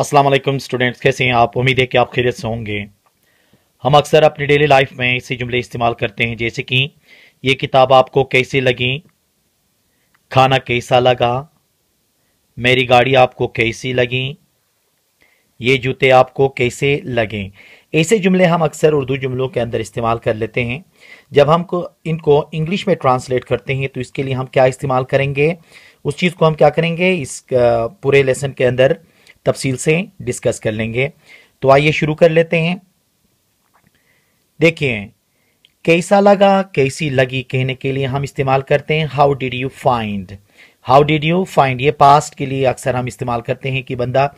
अस्सलाम वालेकुम स्टूडेंट्स कैसे हैं आप उम्मीद है कि आप खैरियत से होंगे हम अक्सर अपनी डेली लाइफ में इसी जुमले इस्तेमाल करते हैं जैसे कि ये किताब आपको कैसी लगी खाना कैसा लगा मेरी गाड़ी आपको कैसी लगी ये जूते आपको कैसे लगे ऐसे जुमले हम अक्सर उर्दू जुमलों के अंदर इस्तेमाल कर लेते हैं जब हम को इनको इंग्लिश में ट्रांसलेट करते हैं तो इसके लिए हम क्या इस्तेमाल करेंगे उस चीज़ को हम क्या करेंगे इस पूरे लेसन के अंदर तफसील से डिस्कस कर लेंगे तो आइए शुरू कर लेते हैं देखिए कैसा लगा कैसी लगी कहने के लिए हम इस्तेमाल करते हैं how did you find how did you find ये पास्ट के लिए अक्सर हम इस्तेमाल करते हैं कि बंदा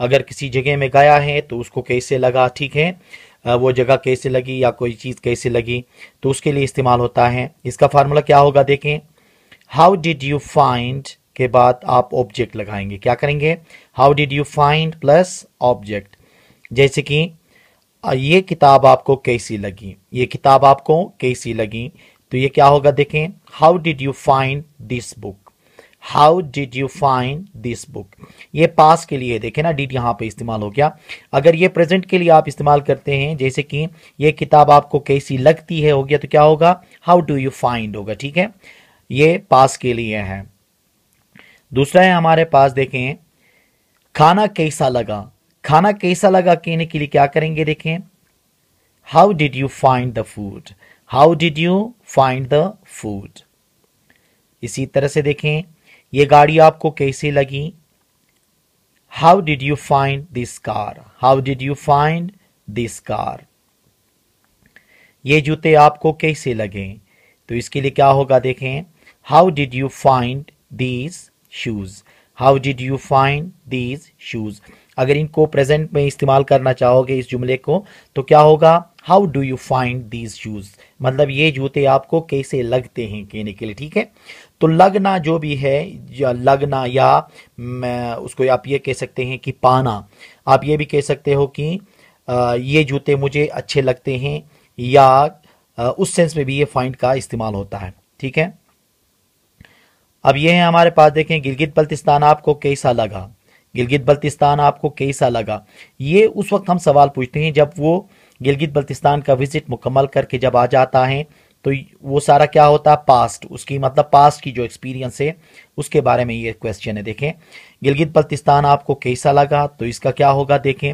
अगर किसी जगह में गया है तो उसको कैसे लगा ठीक है वो जगह कैसे लगी या कोई चीज़ कैसे लगी तो उसके लिए इस्तेमाल होता है इसका फार्मूला क्या होगा देखें हाउ डिड यू फाइंड के बाद आप ऑब्जेक्ट लगाएंगे क्या करेंगे how did you find plus object जैसे कि ये किताब आपको कैसी लगी ये किताब आपको कैसी लगी तो ये क्या होगा देखें how did you find this book how did you find this book ये पास के लिए देखें ना डिड यहाँ पे इस्तेमाल हो गया अगर ये प्रेजेंट के लिए आप इस्तेमाल करते हैं जैसे कि ये किताब आपको कैसी लगती है हो गया तो क्या होगा हाउ डू यू फाइंड होगा ठीक है ये पास के लिए है दूसरा है हमारे पास देखें खाना कैसा लगा खाना कैसा लगा कहने के लिए क्या करेंगे देखें how did you find the food how did you find the food इसी तरह से देखें ये गाड़ी आपको कैसी लगी how did you find this car how did you find this car ये जूते आपको कैसे लगे तो इसके लिए क्या होगा देखें how did you find these shoes how did you find these shoes अगर इनको प्रेजेंट में इस्तेमाल करना चाहोगे इस जुमले को तो क्या होगा how do you find these shoes मतलब ये जूते आपको कैसे लगते हैं कहने के लिए ठीक है तो लगना जो भी है या लगना या उसको आप ये कह सकते हैं कि पाना आप ये भी कह सकते हो कि ये जूते मुझे अच्छे लगते हैं या उस सेंस में भी ये फाइंड का इस्तेमाल होता है ठीक है अब ये है हमारे पास देखें गिलगित बल्तिस्तान आपको कैसा लगा गिलगित बल्तिस्तान आपको कैसा लगा ये उस वक्त हम सवाल पूछते हैं जब वो गिलगित बल्तिस्तान का विजिट मुकम्मल करके जब आ जाता है तो वो सारा क्या होता है पास्ट उसकी मतलब पास्ट की जो एक्सपीरियंस है उसके बारे में ये क्वेश्चन है देखें गिलगित बल्तिस्तान आपको कैसा लगा तो इसका क्या होगा देखें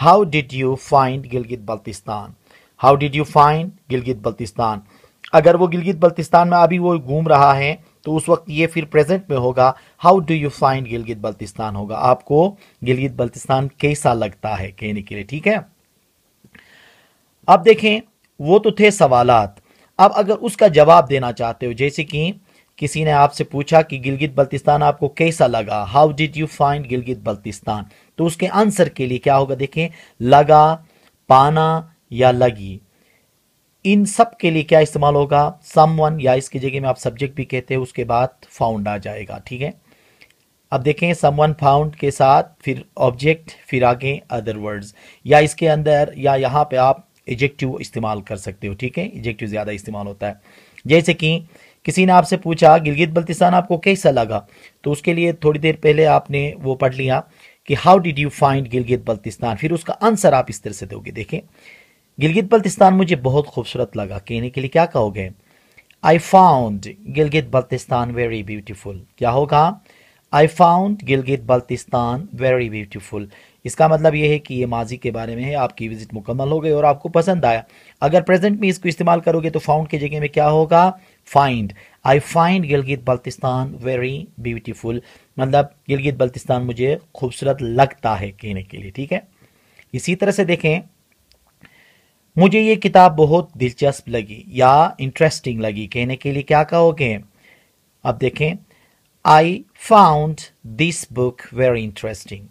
how did you find Gilgit Baltistan how did you find Gilgit Baltistan अगर वो गिलगित बल्तिस्तान में अभी वो घूम रहा है तो उस वक्त ये फिर प्रेजेंट में होगा how do you find Gilgit Baltistan होगा आपको गिलगित बल्तिस्तान कैसा लगता है कहने के लिए ठीक है अब देखें वो तो थे सवालात अब अगर उसका जवाब देना चाहते हो जैसे कि किसी ने आपसे पूछा कि गिलगित बल्तिस्तान आपको कैसा लगा how did you find Gilgit Baltistan तो उसके आंसर के लिए क्या होगा देखें लगा पाना या लगी इन सब के लिए क्या इस्तेमाल होगा समवन या इसकी जगह में आप सब्जेक्ट भी कहते हैं उसके बाद फाउंड आ जाएगा ठीक है अब देखें समवन फाउंड के साथ फिर ऑब्जेक्ट फिर आगे अदर वर्ड्स या इसके अंदर या यहाँ पे आप एजेक्टिव इस्तेमाल कर सकते हो ठीक है एजेक्टिव ज़्यादा इस्तेमाल होता है जैसे कि किसी ने आपसे पूछा गिलगित बल्तिस्तान आपको कैसा लगा तो उसके लिए थोड़ी देर पहले आपने वो पढ़ लिया कि how did you find Gilgit Baltistan फिर उसका आंसर आप इस तरह से दोगे देखें गिलगित बल्तिस्तान मुझे बहुत खूबसूरत लगा कहने के लिए क्या कहोगे I found Gilgit Baltistan very beautiful क्या होगा I found Gilgit Baltistan very beautiful इसका मतलब यह है कि ये माजी के बारे में है आपकी विजिट मुकम्मल हो गई और आपको पसंद आया अगर प्रेजेंट में इसको इस्तेमाल करोगे तो फाउंड की जगह में क्या होगा find I find Gilgit Baltistan very beautiful मतलब गिलगित बल्तिस्तान मुझे खूबसूरत लगता है कहने के लिए ठीक है इसी तरह से देखें मुझे ये किताब बहुत दिलचस्प लगी या इंटरेस्टिंग लगी कहने के लिए क्या कहोगे अब देखें I found this book very interesting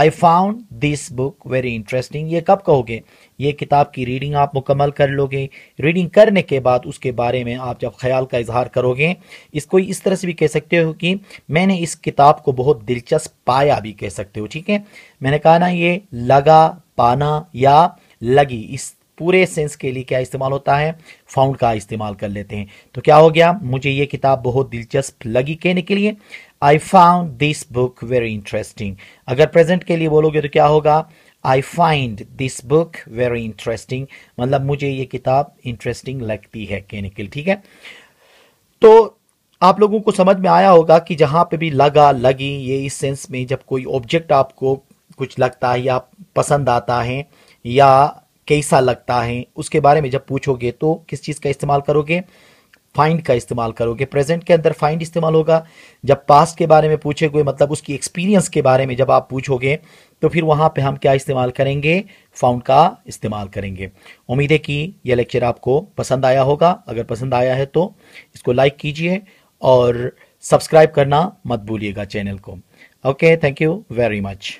I found this book very interesting ये कब कहोगे ये किताब की रीडिंग आप मुकम्मल कर लोगे रीडिंग करने के बाद उसके बारे में आप जब ख्याल का इजहार करोगे इसको इस तरह से भी कह सकते हो कि मैंने इस किताब को बहुत दिलचस्प पाया भी कह सकते हो ठीक है मैंने कहा ना ये लगा पाना या लगी इस पूरे सेंस के लिए क्या इस्तेमाल होता है फाउंड का इस्तेमाल कर लेते हैं तो क्या हो गया मुझे ये किताब बहुत दिलचस्प लगी कहने के लिए I found this book very interesting अगर प्रेजेंट के लिए बोलोगे तो क्या होगा I find this book very interesting मतलब मुझे ये किताब इंटरेस्टिंग लगती है कहने के लिए ठीक है तो आप लोगों को समझ में आया होगा कि जहां पे भी लगा लगी ये इस सेंस में जब कोई ऑब्जेक्ट आपको कुछ लगता है या पसंद आता है या कैसा लगता है उसके बारे में जब पूछोगे तो किस चीज़ का इस्तेमाल करोगे फाइंड का इस्तेमाल करोगे प्रेजेंट के अंदर फाइंड इस्तेमाल होगा जब पास्ट के बारे में पूछे गए मतलब उसकी एक्सपीरियंस के बारे में जब आप पूछोगे तो फिर वहाँ पे हम क्या इस्तेमाल करेंगे फाउंड का इस्तेमाल करेंगे उम्मीद है कि यह लेक्चर आपको पसंद आया होगा अगर पसंद आया है तो इसको लाइक कीजिए और सब्सक्राइब करना मत भूलिएगा चैनल को okay thank you very much